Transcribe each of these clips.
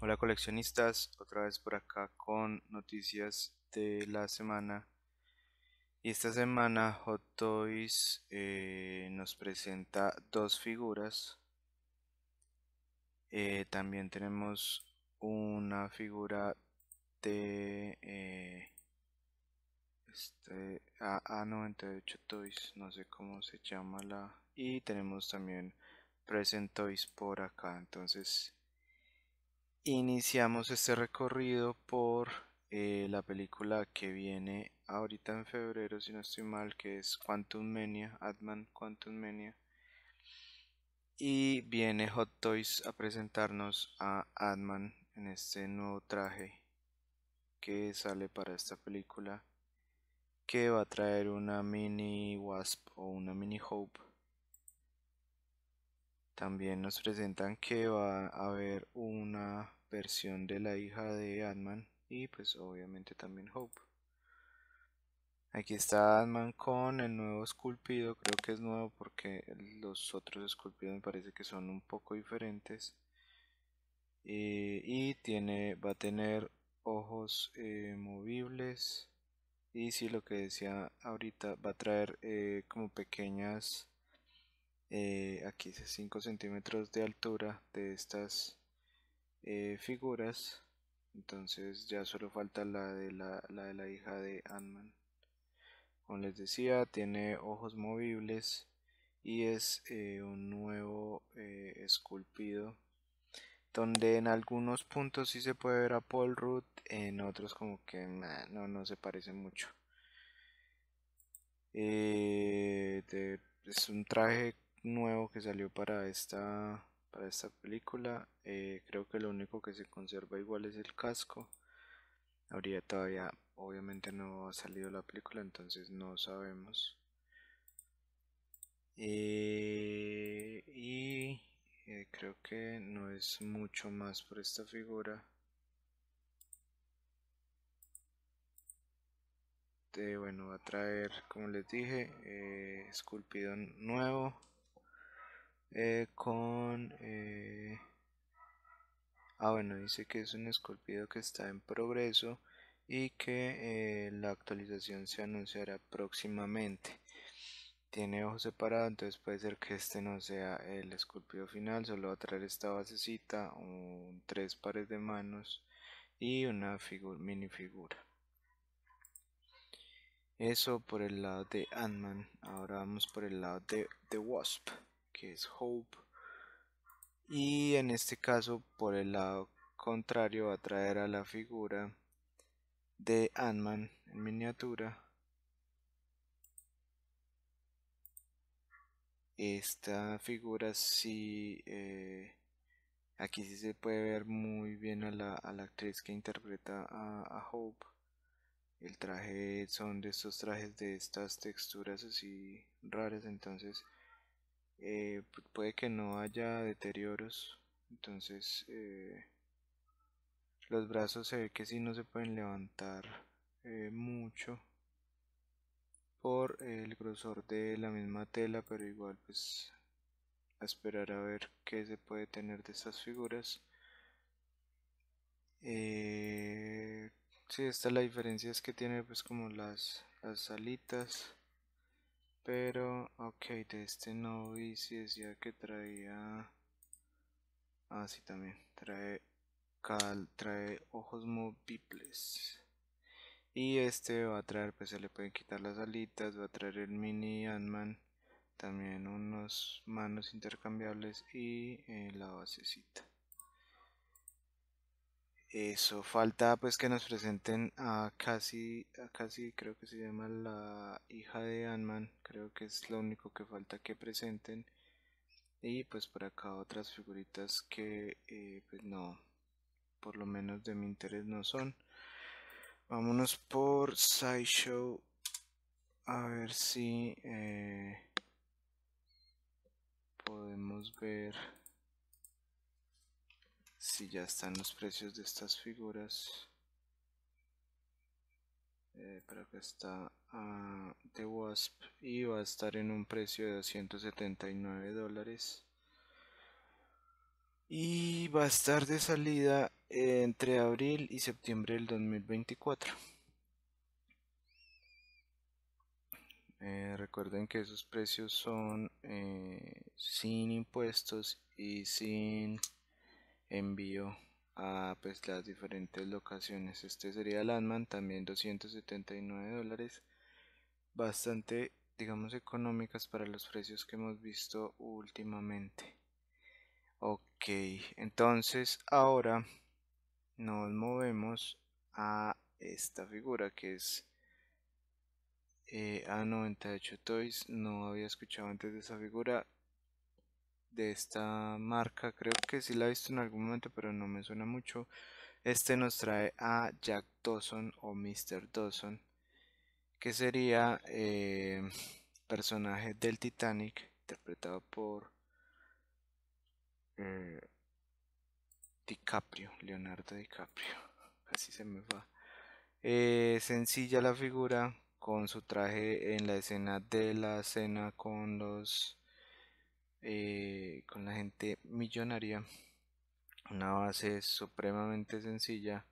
Hola coleccionistas, otra vez por acá con noticias de la semana. Y esta semana Hot Toys eh, nos presenta dos figuras. Eh, también tenemos una figura de eh, este, A98 ah, ah, Toys, no sé cómo se llama la. Y tenemos también Present Toys por acá. Entonces iniciamos este recorrido por eh, la película que viene ahorita en febrero, si no estoy mal, que es Quantum Mania, Adman Quantum Mania. Y viene Hot Toys a presentarnos a Adman en este nuevo traje que sale para esta película que va a traer una mini Wasp o una mini Hope. También nos presentan que va a haber una versión de la hija de atman y pues obviamente también Hope. Aquí está atman con el nuevo esculpido, creo que es nuevo porque los otros esculpidos me parece que son un poco diferentes. Eh, y tiene, va a tener ojos eh, movibles y si lo que decía ahorita va a traer eh, como pequeñas aquí 5 centímetros de altura de estas eh, figuras entonces ya solo falta la de la, de la hija de anman como les decía tiene ojos movibles y es eh, un nuevo eh, esculpido donde en algunos puntos si se puede ver a Paul Rudd en otros como que no, no se parece mucho es un traje nuevo que salió para esta para esta película eh, creo que lo único que se conserva igual es el casco habría todavía obviamente no ha salido la película entonces no sabemos eh, y eh, creo que no es mucho más por esta figura de bueno va a traer como les dije esculpido nuevo eh, con... Eh, ah, bueno, dice que es un esculpido que está en progreso y que eh, la actualización se anunciará próximamente. Tiene ojos separados entonces puede ser que este no sea el esculpido final, solo va a traer esta basecita, tres pares de manos y una figura, minifigura. Eso por el lado de ant Ahora vamos por el lado de The Wasp que es Hope. Y en este caso, por el lado contrario, va a traer a la figura de Ant-Man en miniatura. Esta figura sí, eh, aquí sí se puede ver muy bien a la, actriz que interpreta a, a Hope el traje son de estos trajes de estas texturas así raras entonces eh, puede que no haya deterioros entonces eh, los brazos se ve que si no se pueden levantar eh, mucho por el grosor de la misma tela pero igual pues a esperar a ver qué se puede tener de estas figuras si esta es la diferencia es que tiene pues como las, las alitas pero, ok, de este no vi decía que traía... Ah, también. Trae, cal, trae ojos movibles. Y este va a traer, pues se le pueden quitar las alitas, va a traer el mini ant también unos manos intercambiables y eh, la basecita. Eso, falta pues que nos presenten a casi a casi creo que se llama la hija de Ant-Man, creo que es lo único que falta que presenten. Y pues por acá otras figuritas que eh, pues no, por lo menos de mi interés no son. Vámonos por Sideshow. A ver si eh, podemos ver si ya están los precios de estas figuras eh, pero está ah, The Wasp y va a estar en un precio de 279 dólares y va a estar de salida entre abril y septiembre del 2024 eh, recuerden que esos precios son eh, sin impuestos y sin envío a ah, pues las diferentes locaciones este sería Landman también 279 dólares bastante digamos económicas para los precios que hemos visto últimamente ok entonces ahora nos movemos a esta figura que es eh, A98 Toys no había escuchado antes de esa figura de esta marca. Creo que sí la he visto en algún momento, pero no me suena mucho. Este nos trae a Jack Dawson o Mr. Dawson, que sería eh, personaje del Titanic, interpretado por eh, DiCaprio, Leonardo DiCaprio. Así se me va. Eh, sencilla la figura con su traje en la escena de la cena con los eh, con la gente millonaria. Una base supremamente sencilla,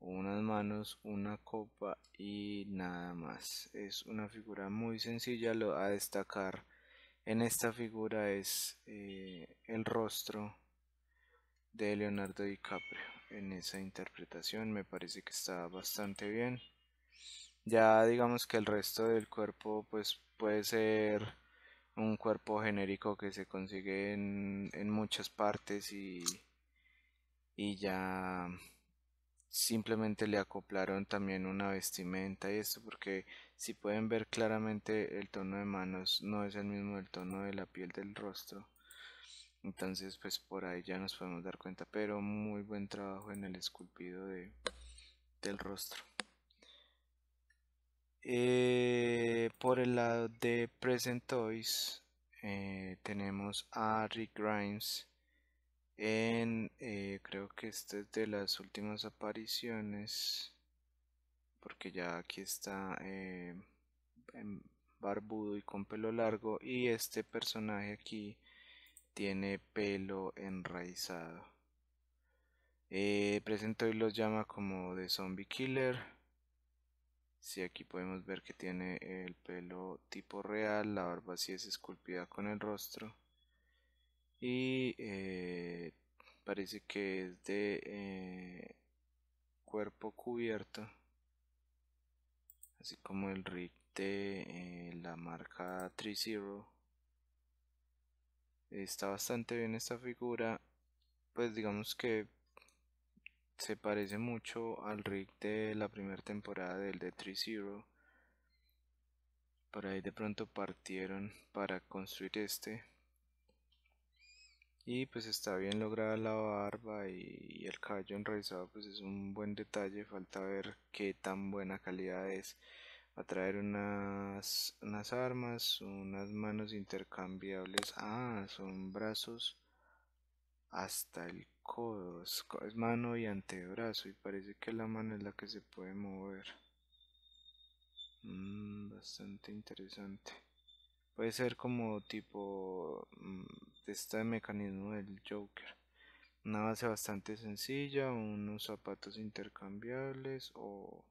unas manos, una copa y nada más. Es una figura muy sencilla, lo a destacar en esta figura es eh, el rostro de Leonardo DiCaprio en esa interpretación me parece que está bastante bien ya digamos que el resto del cuerpo pues puede ser un cuerpo genérico que se consigue en, en muchas partes y, y ya simplemente le acoplaron también una vestimenta y esto porque si pueden ver claramente el tono de manos no es el mismo el tono de la piel del rostro entonces pues por ahí ya nos podemos dar cuenta pero muy buen trabajo en el esculpido de, del rostro eh, por el lado de Present Toys eh, tenemos a Rick Grimes en eh, creo que este es de las últimas apariciones porque ya aquí está barbudo y con pelo largo y este personaje aquí tiene pelo enraizado Present Toys los llama como de Zombie Killer si aquí podemos ver que tiene el pelo tipo real, la barba sí es esculpida con el rostro y eh, parece que es de eh, cuerpo cubierto, así como el rig de eh, la marca 3-0. Está bastante bien esta figura, pues digamos que se parece mucho al rig de la primera temporada del de 3-0. Por ahí de pronto partieron para construir este. Y pues está bien lograda la barba y, el caballo enraizado pues es un buen detalle. Falta ver qué tan buena calidad es. Va a traer unas, unas armas, unas manos intercambiables. Ah, son brazos hasta el codos, mano y antebrazo, y parece que la mano es la que se puede mover. Mm, bastante interesante. Puede ser como tipo mm, de este mecanismo del Joker. Una base bastante sencilla, unos zapatos intercambiables o,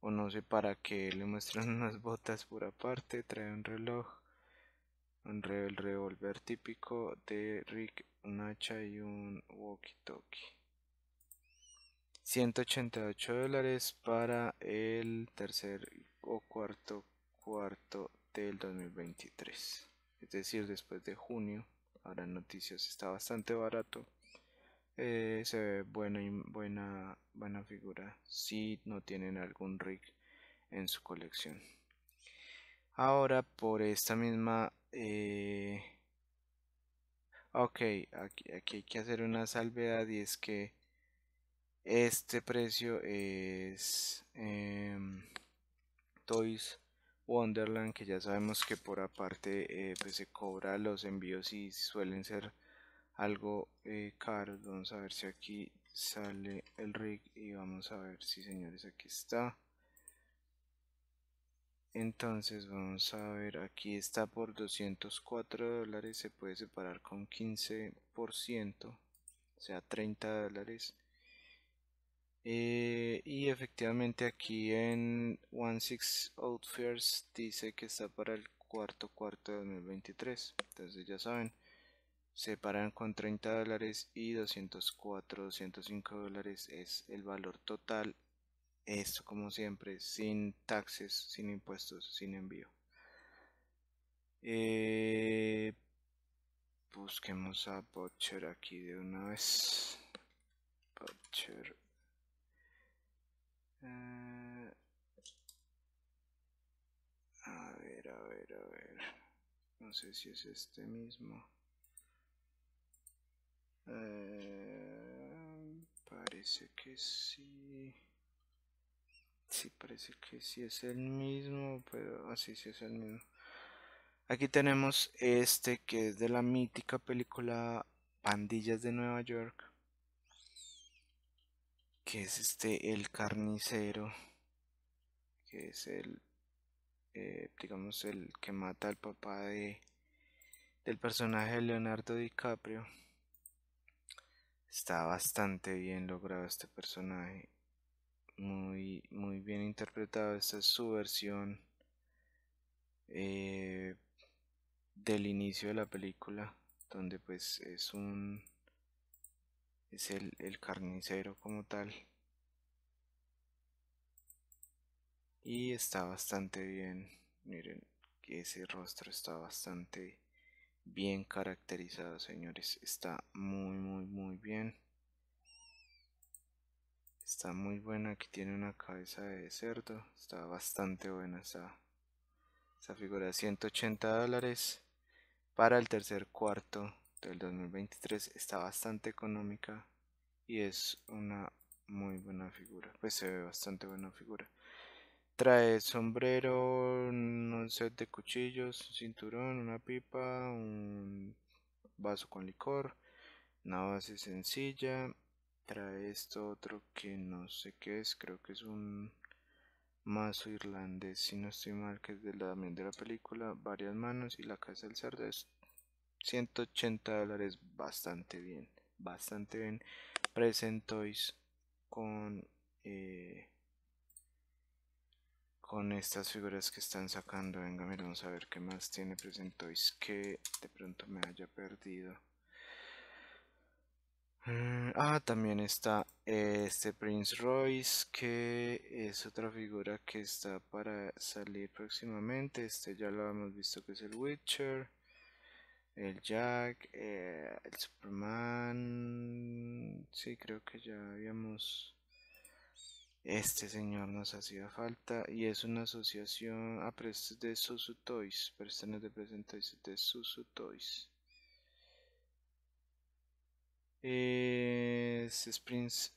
o no sé para qué le muestran unas botas por aparte, trae un reloj el revolver típico de Rick, un hacha y un walkie-talkie. 188 dólares para el tercer o cuarto cuarto del 2023. Es decir, después de junio. Ahora noticias está bastante barato. Eh, se ve buena, buena, buena figura si no tienen algún Rick en su colección. Ahora por esta misma eh, ok, aquí, hay que hacer una salvedad y es que este precio es em, Toys Wonderland que ya sabemos que por aparte eh, pues se cobra los envíos y suelen ser algo eh, caros vamos a ver si aquí sale el rig y vamos a ver si señores aquí está entonces vamos a ver aquí está por 204 dólares se puede separar con 15% o sea 30 dólares eh, y efectivamente aquí en one 16 Outfairs dice que está para el cuarto cuarto de 2023 entonces ya saben se separan con 30 dólares y 204 205 dólares es el valor total esto como siempre, sin taxes, sin impuestos, sin envío. Eh, busquemos a Butcher aquí de una vez. Butcher. Eh, a ver, a ver, a ver. No sé si es este mismo. Eh, parece que sí. Sí, parece que sí es el mismo, pero así ah, sí es el mismo. Aquí tenemos este que es de la mítica película Pandillas de Nueva York. Que es este el carnicero. Que es el eh, digamos el que mata al papá de del personaje de Leonardo DiCaprio. Está bastante bien logrado este personaje muy, muy bien interpretado. Esta es su versión eh, del inicio de la película, donde pues es un... es el, el carnicero como tal. Y está bastante bien, miren que ese rostro está bastante bien caracterizado señores, está muy muy muy bien. Está muy buena, aquí tiene una cabeza de cerdo. Está bastante buena esa, esa figura. 180 dólares para el tercer cuarto del 2023. Está bastante económica y es una muy buena figura. Pues se ve bastante buena figura. Trae sombrero, un set de cuchillos, un cinturón, una pipa, un vaso con licor, una base sencilla, Trae esto otro que no sé qué es, creo que es un mazo irlandés, si no estoy mal, que es de la, de la película, varias manos y la casa del cerdo es 180 dólares, bastante bien, bastante bien. Present con, eh, con estas figuras que están sacando. Venga, mira, vamos a ver qué más tiene Presentois que de pronto me haya perdido. Mm, ah, también está este Prince Royce, que es otra figura que está para salir próximamente. Este ya lo hemos visto que es el Witcher, el Jack, eh, el Superman. Sí, creo que ya habíamos... Este señor nos hacía falta y es una asociación... Ah, de Susu Toys, personas este de presentes de Susu Toys. Eh, es, Prince,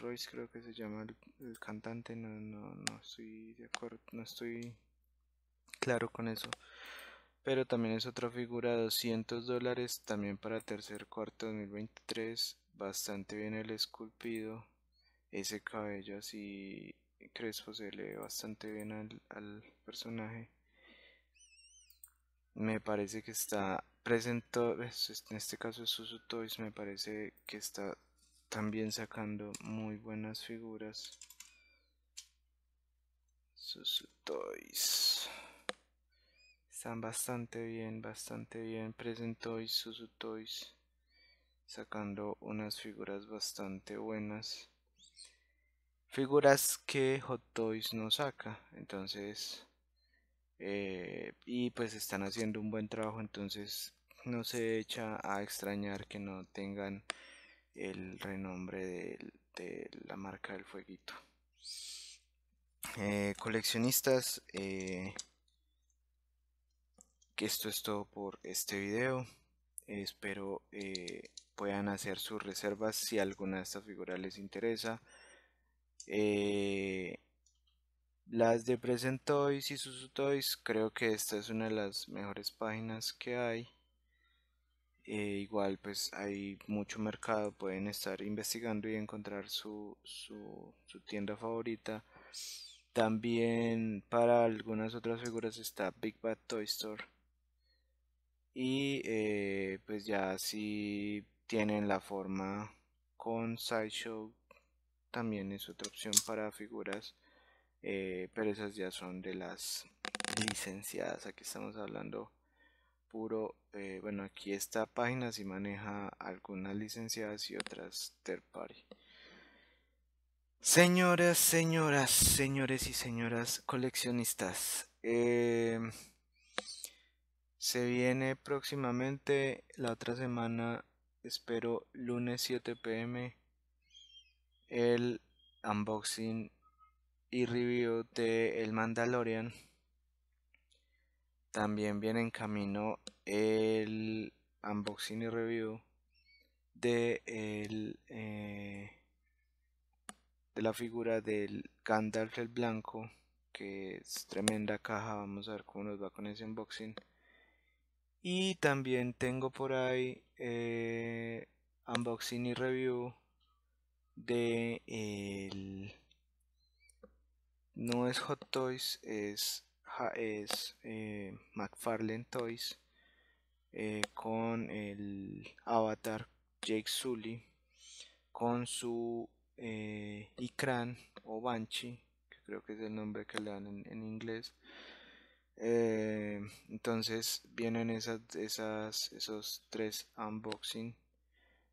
Royce, creo que se llama el, cantante. No, no, no estoy de acuerdo, no estoy claro con eso. Pero también es otra figura, 200 dólares, también para tercer cuarto 2023. Bastante bien el esculpido. Ese cabello así crespo se le ve bastante bien al, al personaje me parece que está presentó en este caso Susu Toys me parece que está también sacando muy buenas figuras Susu Toys están bastante bien bastante bien presentó y Susu Toys sacando unas figuras bastante buenas figuras que Hot Toys no saca entonces eh, y pues están haciendo un buen trabajo, entonces no se echa a extrañar que no tengan el renombre de, la marca del fueguito. Eh, coleccionistas, que eh, esto es todo por este video. Espero puedan hacer sus reservas si alguna de estas figuras les interesa. Las de Present Toys y sus Toys, creo que esta es una de las mejores páginas que hay. Eh, igual pues hay mucho mercado, pueden estar investigando y encontrar su, tienda favorita. También para algunas otras figuras está Big Bad Toy Store. Y eh, pues ya si tienen la forma con Sideshow, también es otra opción para figuras. Eh, pero esas ya son de las licenciadas aquí estamos hablando puro eh, bueno aquí esta página si sí maneja algunas licenciadas y otras third party señoras señoras señores y señoras coleccionistas eh, se viene próximamente la otra semana espero lunes 7 pm el unboxing y review de El Mandalorian. También viene en camino el unboxing y review de, el, eh, de la figura del Gandalf el Blanco, que es tremenda caja. Vamos a ver cómo nos va con ese unboxing. Y también tengo por ahí eh, unboxing y review de el no es Hot Toys, es, es eh, McFarlane Toys eh, con el avatar Jake Sully con su eh, Ikran o Banshee, que creo que es el nombre que le dan en, inglés. Eh, entonces vienen esas, esos tres unboxing.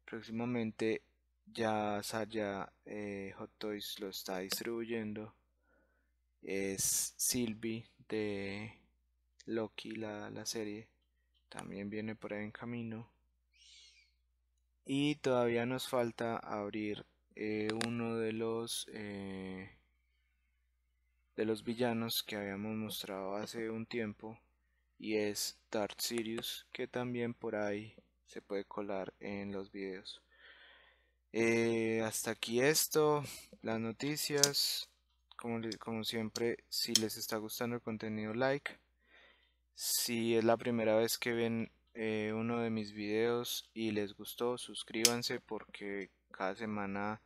Próximamente ya Hot Toys lo está distribuyendo es Sylvie de Loki, la, la serie. También viene por ahí en camino. Y todavía nos falta abrir eh, uno de los eh, de los villanos que habíamos mostrado hace un tiempo. Y es Darth Sirius, que también por ahí se puede colar en los videos. Eh, hasta aquí esto, las noticias como, siempre, si les está gustando el contenido, like. Si es la primera vez que ven eh, uno de mis videos y les gustó, suscríbanse porque cada semana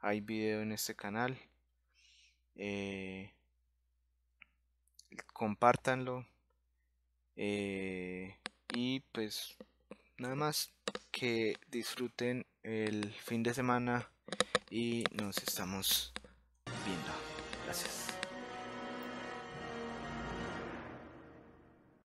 hay video en este canal. Eh, compartanlo eh, y pues nada más que disfruten el fin de semana y nos estamos viendo. Gracias.